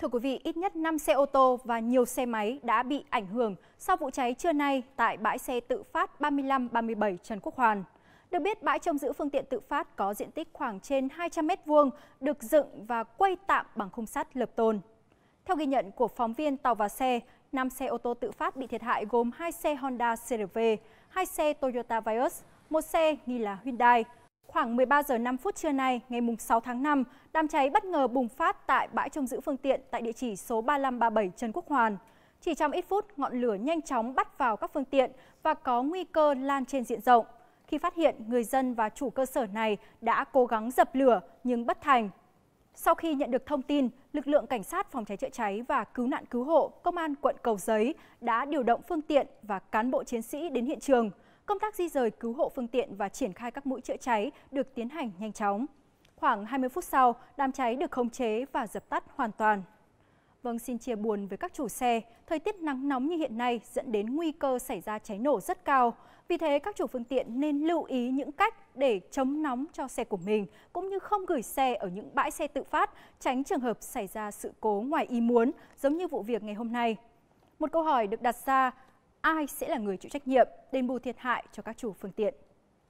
Thưa quý vị, ít nhất 5 xe ô tô và nhiều xe máy đã bị ảnh hưởng sau vụ cháy trưa nay tại bãi xe tự phát 35-37 Trần Quốc Hoàn. Được biết, bãi trông giữ phương tiện tự phát có diện tích khoảng trên 200 m2, được dựng và quay tạm bằng khung sắt lợp tôn. Theo ghi nhận của phóng viên tàu và xe, 5 xe ô tô tự phát bị thiệt hại gồm 2 xe Honda CRV, 2 xe Toyota Vios, một xe nghi là Hyundai, Khoảng 13 giờ 5 phút trưa nay, ngày 6 tháng 5, đám cháy bất ngờ bùng phát tại bãi trông giữ phương tiện tại địa chỉ số 3537 Trần Quốc Hoàn. Chỉ trong ít phút, ngọn lửa nhanh chóng bắt vào các phương tiện và có nguy cơ lan trên diện rộng. Khi phát hiện, người dân và chủ cơ sở này đã cố gắng dập lửa nhưng bất thành. Sau khi nhận được thông tin, lực lượng cảnh sát phòng cháy chữa cháy và cứu nạn cứu hộ, công an quận Cầu Giấy đã điều động phương tiện và cán bộ chiến sĩ đến hiện trường – công tác di rời cứu hộ phương tiện và triển khai các mũi chữa cháy được tiến hành nhanh chóng. Khoảng 20 phút sau, đám cháy được khống chế và dập tắt hoàn toàn. Vâng, xin chia buồn với các chủ xe. Thời tiết nắng nóng như hiện nay dẫn đến nguy cơ xảy ra cháy nổ rất cao. Vì thế, các chủ phương tiện nên lưu ý những cách để chống nóng cho xe của mình, cũng như không gửi xe ở những bãi xe tự phát, tránh trường hợp xảy ra sự cố ngoài ý muốn, giống như vụ việc ngày hôm nay. Một câu hỏi được đặt ra ai sẽ là người chịu trách nhiệm đền bù thiệt hại cho các chủ phương tiện.